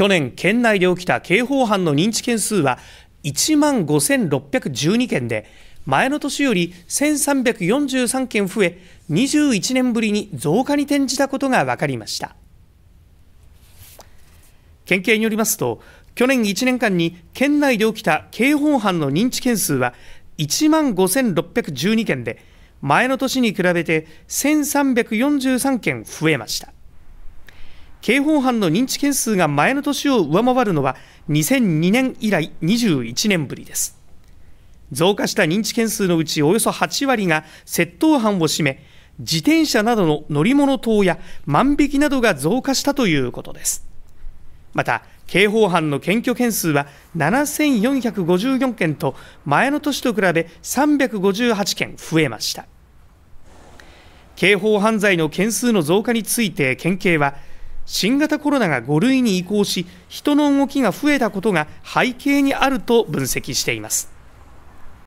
去年県内で起きた刑法犯の認知件数は1万5612件で前の年より1343件増え21年ぶりに増加に転じたことが分かりました県警によりますと去年1年間に県内で起きた刑法犯の認知件数は1万5612件で前の年に比べて1343件増えました刑法犯の認知件数が前の年を上回るのは2002年以来21年ぶりです増加した認知件数のうちおよそ8割が窃盗犯を占め自転車などの乗り物等や万引きなどが増加したということですまた刑法犯の検挙件数は7454件と前の年と比べ358件増えました刑法犯罪の件数の増加について県警は新型コロナが5類に移行し人の動きが増えたことが背景にあると分析しています